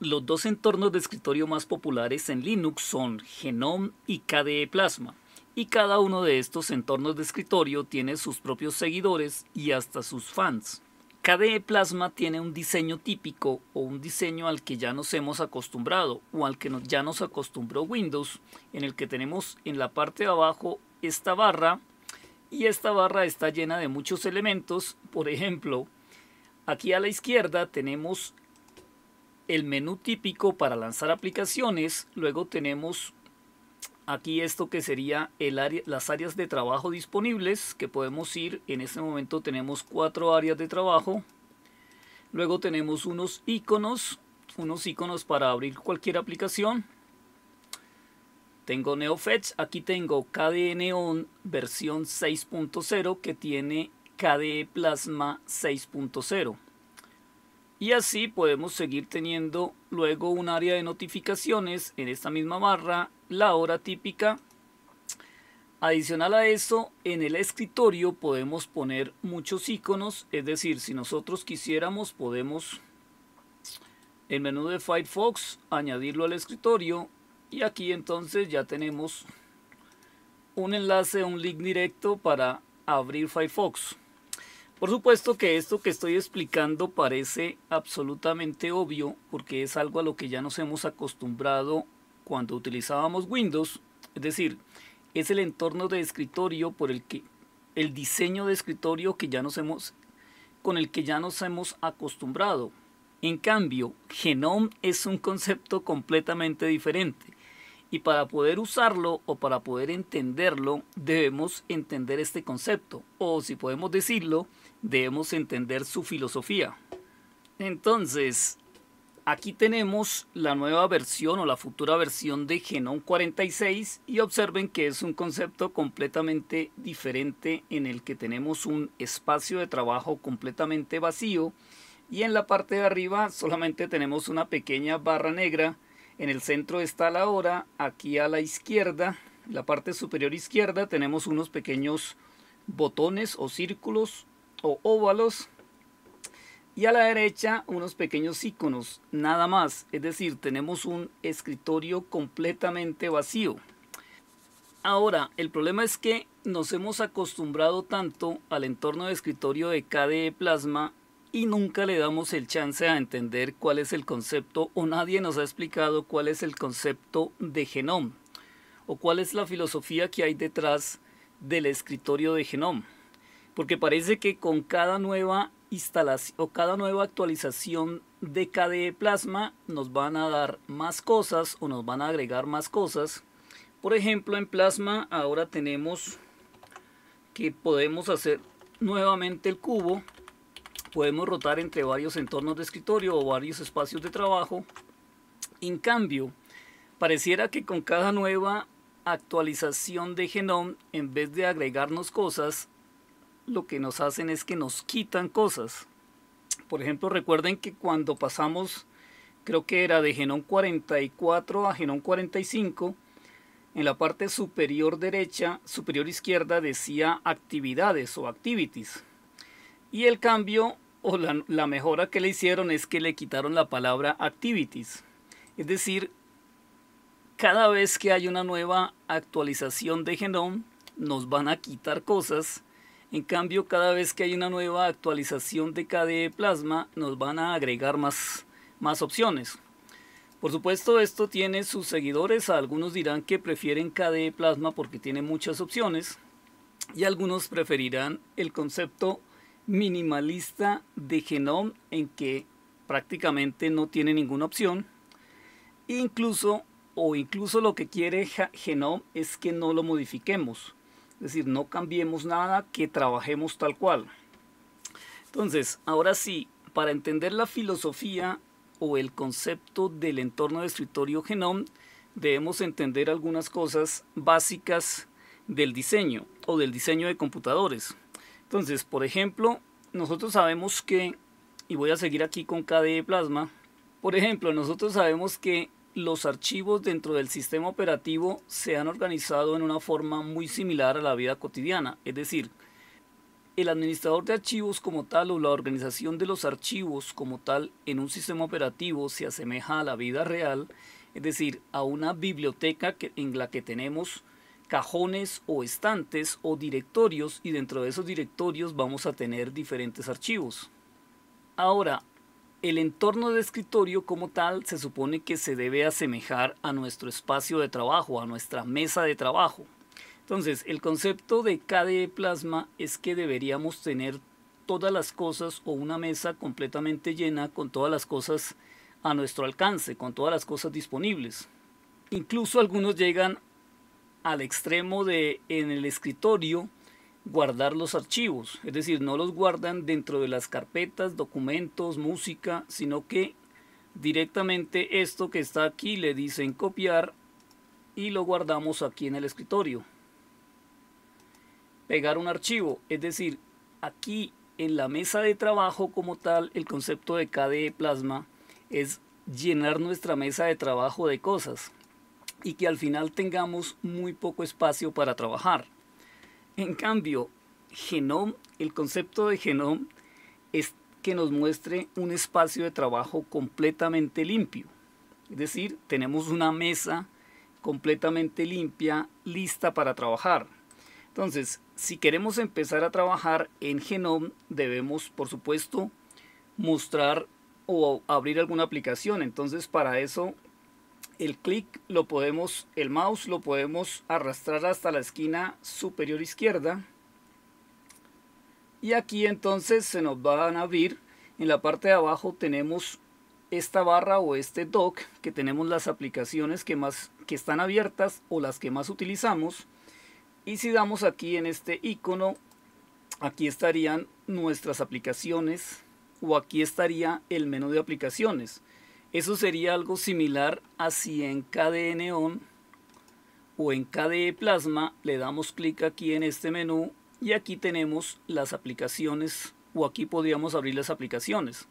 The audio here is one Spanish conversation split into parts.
Los dos entornos de escritorio más populares en Linux son Genome y KDE Plasma, y cada uno de estos entornos de escritorio tiene sus propios seguidores y hasta sus fans. KDE Plasma tiene un diseño típico o un diseño al que ya nos hemos acostumbrado o al que ya nos acostumbró Windows, en el que tenemos en la parte de abajo esta barra y esta barra está llena de muchos elementos, por ejemplo, aquí a la izquierda tenemos el menú típico para lanzar aplicaciones. Luego tenemos aquí esto que sería el área, las áreas de trabajo disponibles que podemos ir. En este momento tenemos cuatro áreas de trabajo. Luego tenemos unos iconos, unos iconos para abrir cualquier aplicación. Tengo NeoFetch, aquí tengo KDE Neon versión 6.0 que tiene KDE Plasma 6.0 y así podemos seguir teniendo luego un área de notificaciones en esta misma barra, la hora típica. Adicional a eso, en el escritorio podemos poner muchos iconos, es decir, si nosotros quisiéramos podemos el menú de Firefox añadirlo al escritorio y aquí entonces ya tenemos un enlace, un link directo para abrir Firefox. Por supuesto que esto que estoy explicando parece absolutamente obvio porque es algo a lo que ya nos hemos acostumbrado cuando utilizábamos Windows, es decir, es el entorno de escritorio por el que el diseño de escritorio que ya nos hemos con el que ya nos hemos acostumbrado. En cambio, genome es un concepto completamente diferente. Y para poder usarlo o para poder entenderlo, debemos entender este concepto. O si podemos decirlo, debemos entender su filosofía. Entonces, aquí tenemos la nueva versión o la futura versión de Genome 46 y observen que es un concepto completamente diferente en el que tenemos un espacio de trabajo completamente vacío y en la parte de arriba solamente tenemos una pequeña barra negra en el centro está la hora, aquí a la izquierda, la parte superior izquierda, tenemos unos pequeños botones o círculos o óvalos. Y a la derecha unos pequeños iconos, nada más. Es decir, tenemos un escritorio completamente vacío. Ahora, el problema es que nos hemos acostumbrado tanto al entorno de escritorio de KDE Plasma y nunca le damos el chance a entender cuál es el concepto o nadie nos ha explicado cuál es el concepto de Genom o cuál es la filosofía que hay detrás del escritorio de Genom Porque parece que con cada nueva instalación o cada nueva actualización de KDE Plasma nos van a dar más cosas o nos van a agregar más cosas. Por ejemplo, en Plasma ahora tenemos que podemos hacer nuevamente el cubo podemos rotar entre varios entornos de escritorio o varios espacios de trabajo. En cambio, pareciera que con cada nueva actualización de Genome, en vez de agregarnos cosas, lo que nos hacen es que nos quitan cosas. Por ejemplo, recuerden que cuando pasamos, creo que era de Genome 44 a Genome 45, en la parte superior derecha, superior izquierda decía actividades o activities. Y el cambio o la, mejora que le hicieron es que le quitaron la palabra activities. Es decir, cada vez que hay una nueva actualización de Genome, nos van a quitar cosas. En cambio, cada vez que hay una nueva actualización de KDE Plasma, nos van a agregar más, más opciones. Por supuesto, esto tiene sus seguidores. Algunos dirán que prefieren KDE Plasma porque tiene muchas opciones. Y algunos preferirán el concepto minimalista de Genome en que prácticamente no tiene ninguna opción. Incluso o incluso lo que quiere Genome es que no lo modifiquemos. Es decir, no cambiemos nada, que trabajemos tal cual. Entonces, ahora sí, para entender la filosofía o el concepto del entorno de escritorio Genome, debemos entender algunas cosas básicas del diseño o del diseño de computadores. Entonces, por ejemplo, nosotros sabemos que, y voy a seguir aquí con KDE Plasma, por ejemplo, nosotros sabemos que los archivos dentro del sistema operativo se han organizado en una forma muy similar a la vida cotidiana, es decir, el administrador de archivos como tal o la organización de los archivos como tal en un sistema operativo se asemeja a la vida real, es decir, a una biblioteca en la que tenemos cajones o estantes o directorios y dentro de esos directorios vamos a tener diferentes archivos. Ahora, el entorno de escritorio como tal se supone que se debe asemejar a nuestro espacio de trabajo, a nuestra mesa de trabajo. Entonces, el concepto de KDE Plasma es que deberíamos tener todas las cosas o una mesa completamente llena con todas las cosas a nuestro alcance, con todas las cosas disponibles. Incluso algunos llegan al extremo de en el escritorio guardar los archivos, es decir, no los guardan dentro de las carpetas, documentos, música, sino que directamente esto que está aquí le dicen copiar y lo guardamos aquí en el escritorio. Pegar un archivo, es decir, aquí en la mesa de trabajo como tal, el concepto de KDE Plasma es llenar nuestra mesa de trabajo de cosas y que al final tengamos muy poco espacio para trabajar. En cambio, genome, el concepto de genome es que nos muestre un espacio de trabajo completamente limpio. Es decir, tenemos una mesa completamente limpia, lista para trabajar. Entonces, si queremos empezar a trabajar en Genome, debemos, por supuesto, mostrar o abrir alguna aplicación. Entonces, para eso el clic lo podemos, el mouse lo podemos arrastrar hasta la esquina superior izquierda. Y aquí entonces se nos van a abrir, en la parte de abajo tenemos esta barra o este dock que tenemos las aplicaciones que más que están abiertas o las que más utilizamos. Y si damos aquí en este icono, aquí estarían nuestras aplicaciones o aquí estaría el menú de aplicaciones. Eso sería algo similar a si en KDE Neon o en KDE Plasma le damos clic aquí en este menú y aquí tenemos las aplicaciones o aquí podríamos abrir las aplicaciones.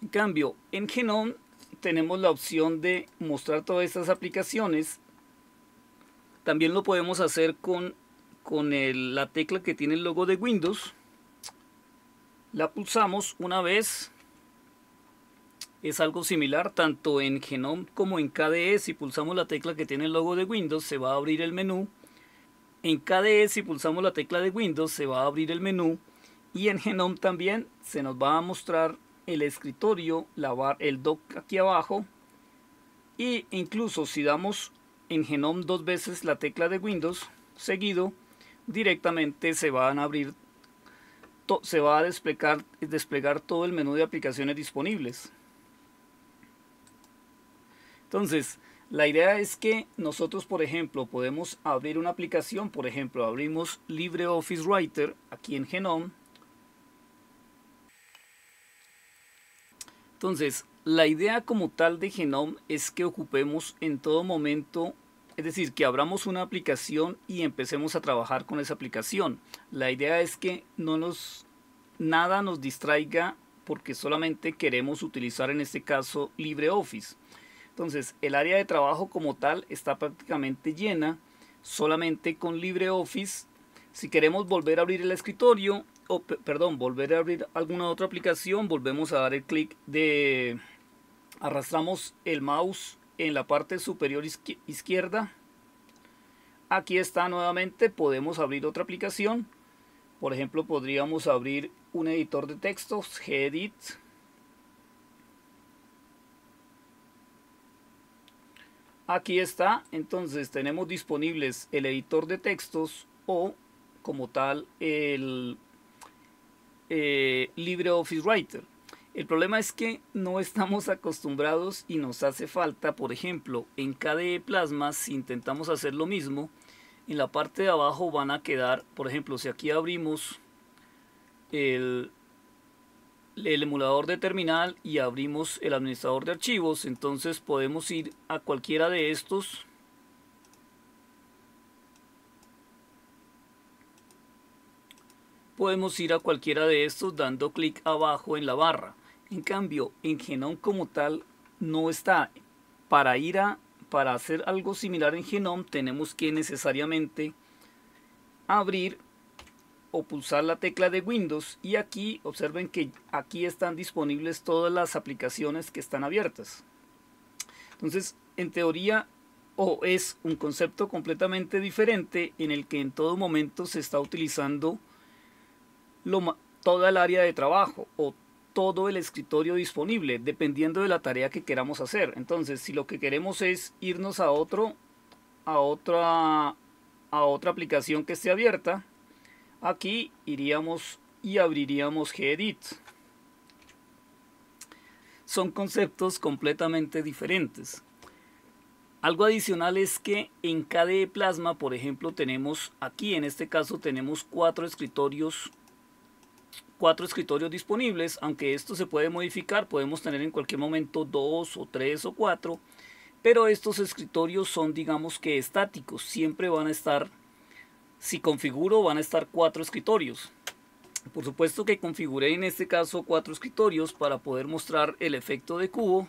En cambio, en Genome tenemos la opción de mostrar todas estas aplicaciones. También lo podemos hacer con, con la tecla que tiene el logo de Windows. La pulsamos una vez es algo similar tanto en Genome como en KDE. Si pulsamos la tecla que tiene el logo de Windows se va a abrir el menú. En KDE si pulsamos la tecla de Windows se va a abrir el menú. Y en Genome también se nos va a mostrar el escritorio, la el dock aquí abajo. Y incluso si damos en Genome dos veces la tecla de Windows seguido, directamente se van a abrir, se va a desplegar, desplegar todo el menú de aplicaciones disponibles. Entonces, la idea es que nosotros, por ejemplo, podemos abrir una aplicación, por ejemplo, abrimos LibreOffice Writer aquí en Genome. Entonces, la idea como tal de Genome es que ocupemos en todo momento, es decir, que abramos una aplicación y empecemos a trabajar con esa aplicación. La idea es que nada nos distraiga porque solamente queremos utilizar en este caso LibreOffice. Entonces, el área de trabajo como tal está prácticamente llena, solamente con LibreOffice. Si queremos volver a abrir el escritorio, o perdón, volver a abrir alguna otra aplicación, volvemos a dar el clic de... Arrastramos el mouse en la parte superior izquierda. Aquí está nuevamente, podemos abrir otra aplicación. Por ejemplo, podríamos abrir un editor de textos, Gedit Aquí está, entonces tenemos disponibles el editor de textos o como tal el eh, LibreOffice Writer. El problema es que no estamos acostumbrados y nos hace falta, por ejemplo, en KDE Plasma, si intentamos hacer lo mismo, en la parte de abajo van a quedar, por ejemplo, si aquí abrimos el el emulador de terminal y abrimos el administrador de archivos. Entonces podemos ir a cualquiera de estos. Podemos ir a cualquiera de estos dando clic abajo en la barra. En cambio, en Genome como tal no está. Para ir a para hacer algo similar en Genome tenemos que necesariamente abrir o pulsar la tecla de Windows y aquí observen que aquí están disponibles todas las aplicaciones que están abiertas. Entonces, en teoría o es un concepto completamente diferente en el que en todo momento se está utilizando toda el área de trabajo o todo el escritorio disponible, dependiendo de la tarea que queramos hacer. Entonces, si lo que queremos es irnos a otro, a otra, a otra aplicación que esté abierta, Aquí iríamos y abriríamos G-Edit. Son conceptos completamente diferentes. Algo adicional es que en KDE Plasma, por ejemplo, tenemos aquí, en este caso, tenemos cuatro escritorios, cuatro escritorios disponibles. Aunque esto se puede modificar, podemos tener en cualquier momento dos o tres o cuatro. Pero estos escritorios son, digamos que estáticos, siempre van a estar si configuro van a estar cuatro escritorios. Por supuesto que configuré en este caso cuatro escritorios para poder mostrar el efecto de cubo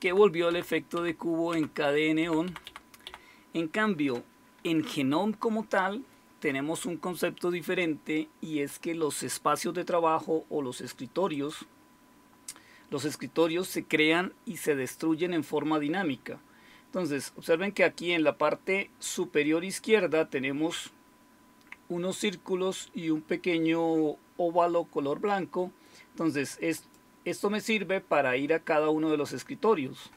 que volvió el efecto de cubo en KDN En cambio, en Genome como tal tenemos un concepto diferente y es que los espacios de trabajo o los escritorios los escritorios se crean y se destruyen en forma dinámica. Entonces, observen que aquí en la parte superior izquierda tenemos unos círculos y un pequeño óvalo color blanco. Entonces, esto me sirve para ir a cada uno de los escritorios.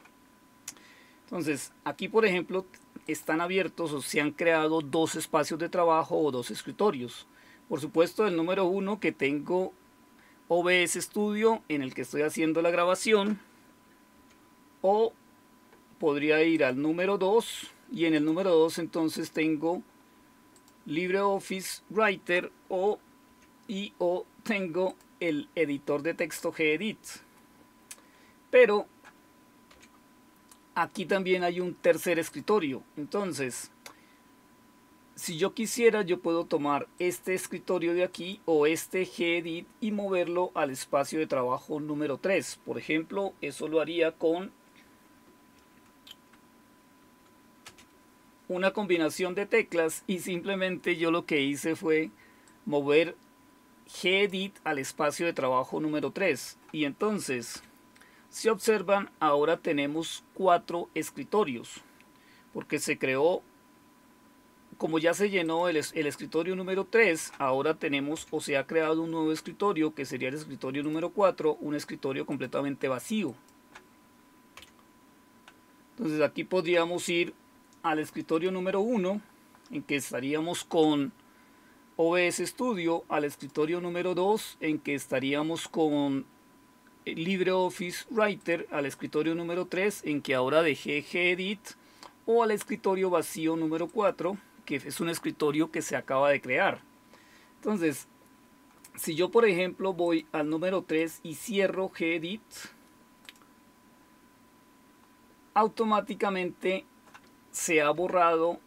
Entonces, aquí por ejemplo están abiertos o se han creado dos espacios de trabajo o dos escritorios. Por supuesto, el número uno que tengo OBS Studio en el que estoy haciendo la grabación o podría ir al número 2 y en el número 2 entonces tengo LibreOffice Writer o y o tengo el editor de texto gedit. Pero aquí también hay un tercer escritorio. Entonces, si yo quisiera, yo puedo tomar este escritorio de aquí o este gedit y moverlo al espacio de trabajo número 3. Por ejemplo, eso lo haría con una combinación de teclas y simplemente yo lo que hice fue mover Edit al espacio de trabajo número 3 y entonces si observan ahora tenemos cuatro escritorios porque se creó como ya se llenó el, el, escritorio número 3, ahora tenemos o se ha creado un nuevo escritorio que sería el escritorio número 4, un escritorio completamente vacío. Entonces aquí podríamos ir al escritorio número 1, en que estaríamos con OBS Studio, al escritorio número 2, en que estaríamos con eh, LibreOffice Writer, al escritorio número 3, en que ahora dejé Gedit, o al escritorio vacío número 4, que es un escritorio que se acaba de crear. Entonces, si yo por ejemplo voy al número 3 y cierro Gedit, automáticamente se ha borrado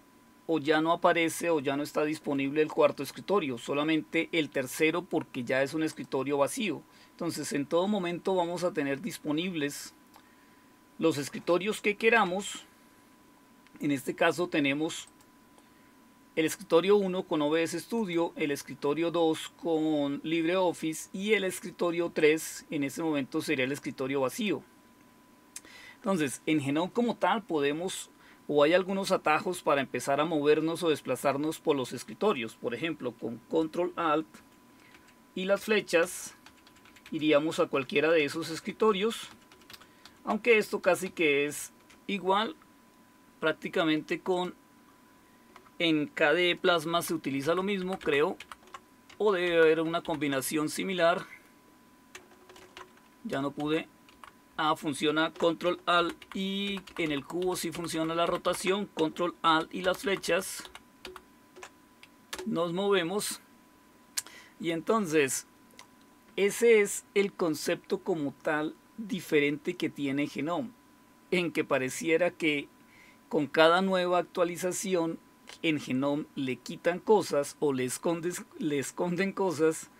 o ya no aparece o ya no está disponible el cuarto escritorio, solamente el tercero porque ya es un escritorio vacío. Entonces en todo momento vamos a tener disponibles los escritorios que queramos. En este caso tenemos el escritorio 1 con OBS Studio, el escritorio 2 con LibreOffice y el escritorio 3 en este momento sería el escritorio vacío. Entonces en Genome como tal podemos o hay algunos atajos para empezar a movernos o desplazarnos por los escritorios. Por ejemplo, con Control Alt y las flechas iríamos a cualquiera de esos escritorios. Aunque esto casi que es igual prácticamente con en KDE Plasma se utiliza lo mismo, creo. O debe haber una combinación similar. Ya no pude a funciona control alt y en el cubo si funciona la rotación, control alt y las flechas. Nos movemos. Y entonces, ese es el concepto como tal diferente que tiene Genome, en que pareciera que con cada nueva actualización en Genome le quitan cosas o le, le esconden cosas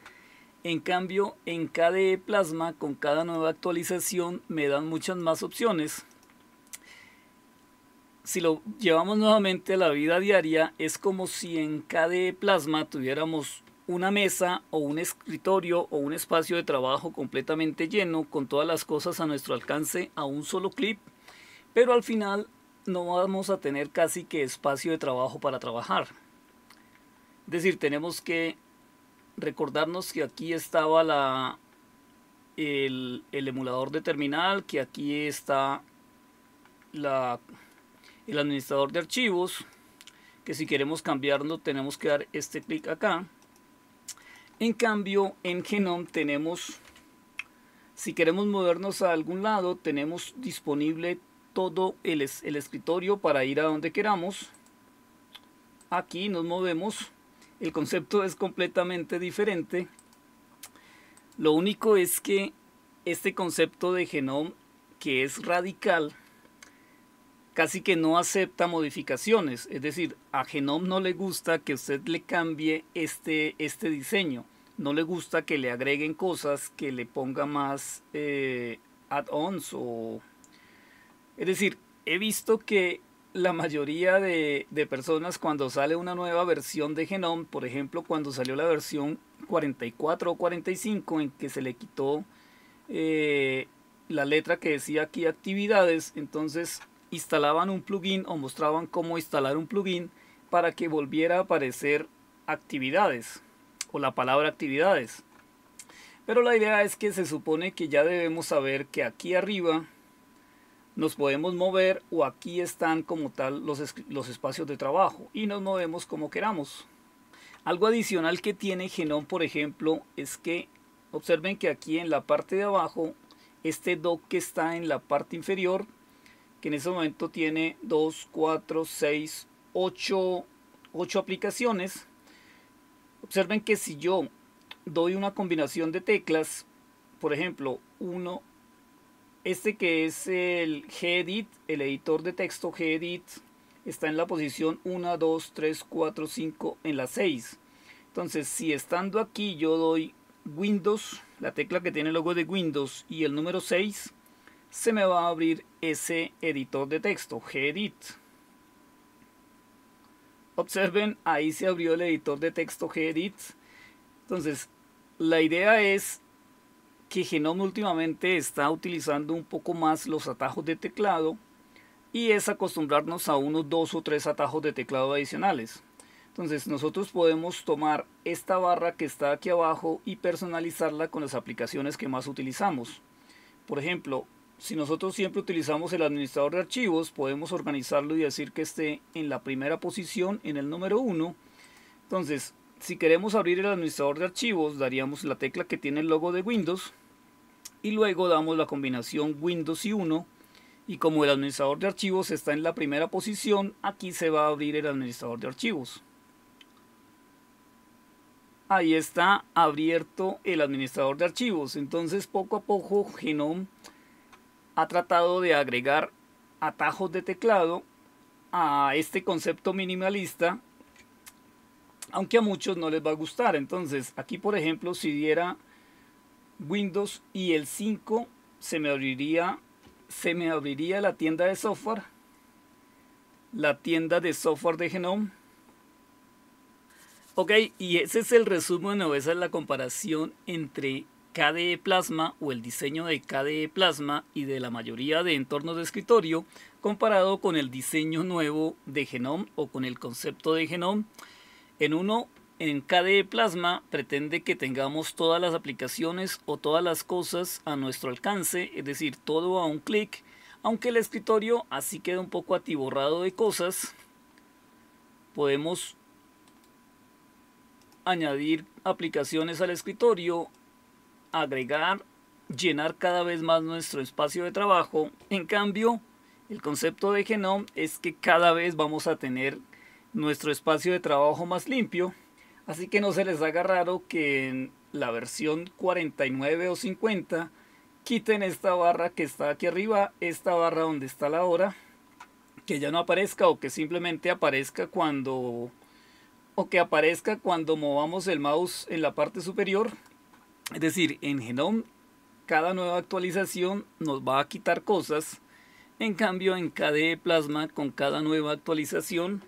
en cambio, en KDE Plasma, con cada nueva actualización, me dan muchas más opciones. Si lo llevamos nuevamente a la vida diaria, es como si en KDE Plasma tuviéramos una mesa o un escritorio o un espacio de trabajo completamente lleno con todas las cosas a nuestro alcance a un solo clip, pero al final no vamos a tener casi que espacio de trabajo para trabajar. Es decir, tenemos que recordarnos que aquí estaba la, el, emulador de terminal, que aquí está el administrador de archivos, que si queremos cambiarlo tenemos que dar este clic acá. En cambio, en Genome tenemos, si queremos movernos a algún lado, tenemos disponible todo el, el escritorio para ir a donde queramos. Aquí nos movemos el concepto es completamente diferente. Lo único es que este concepto de genoma, que es radical, casi que no acepta modificaciones. Es decir, a Genome no le gusta que usted le cambie este, este diseño. No le gusta que le agreguen cosas, que le ponga más eh, add-ons o... Es decir, he visto que la mayoría de, personas cuando sale una nueva versión de Genome, por ejemplo, cuando salió la versión 44 o 45 en que se le quitó eh, la letra que decía aquí actividades, entonces instalaban un plugin o mostraban cómo instalar un plugin para que volviera a aparecer actividades o la palabra actividades. Pero la idea es que se supone que ya debemos saber que aquí arriba nos podemos mover o aquí están como tal los, los espacios de trabajo y nos movemos como queramos. Algo adicional que tiene Genome, por ejemplo, es que observen que aquí en la parte de abajo, este dock que está en la parte inferior, que en ese momento tiene 2, 4, 6, 8, aplicaciones. Observen que si yo doy una combinación de teclas, por ejemplo, 1, este que es el gedit, el editor de texto gedit, está en la posición 1, 2, 3, 4, 5, en la 6. Entonces, si estando aquí yo doy Windows, la tecla que tiene el logo de Windows y el número 6, se me va a abrir ese editor de texto, gedit. Observen, ahí se abrió el editor de texto gedit. Entonces, la idea es que Genome últimamente está utilizando un poco más los atajos de teclado y es acostumbrarnos a unos dos o tres atajos de teclado adicionales. Entonces nosotros podemos tomar esta barra que está aquí abajo y personalizarla con las aplicaciones que más utilizamos. Por ejemplo, si nosotros siempre utilizamos el administrador de archivos, podemos organizarlo y decir que esté en la primera posición, en el número 1. Entonces, si queremos abrir el administrador de archivos, daríamos la tecla que tiene el logo de Windows y luego damos la combinación Windows y 1 y como el administrador de archivos está en la primera posición, aquí se va a abrir el administrador de archivos. Ahí está abierto el administrador de archivos. Entonces poco a poco Genome ha tratado de agregar atajos de teclado a este concepto minimalista, aunque a muchos no les va a gustar. Entonces aquí por ejemplo si diera Windows y el 5 se me abriría se me abriría la tienda de software, la tienda de software de Genome. Ok, y ese es el resumen o esa es la comparación entre KDE Plasma o el diseño de KDE Plasma y de la mayoría de entornos de escritorio comparado con el diseño nuevo de Genome o con el concepto de Genome. En uno en KDE Plasma pretende que tengamos todas las aplicaciones o todas las cosas a nuestro alcance, es decir, todo a un clic, aunque el escritorio así queda un poco atiborrado de cosas, podemos añadir aplicaciones al escritorio, agregar, llenar cada vez más nuestro espacio de trabajo. En cambio, el concepto de Genome es que cada vez vamos a tener nuestro espacio de trabajo más limpio Así que no se les haga raro que en la versión 49 o 50 quiten esta barra que está aquí arriba, esta barra donde está la hora, que ya no aparezca o que simplemente aparezca cuando o que aparezca cuando movamos el mouse en la parte superior. Es decir, en Genome cada nueva actualización nos va a quitar cosas. En cambio, en KDE Plasma con cada nueva actualización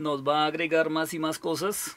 nos va a agregar más y más cosas.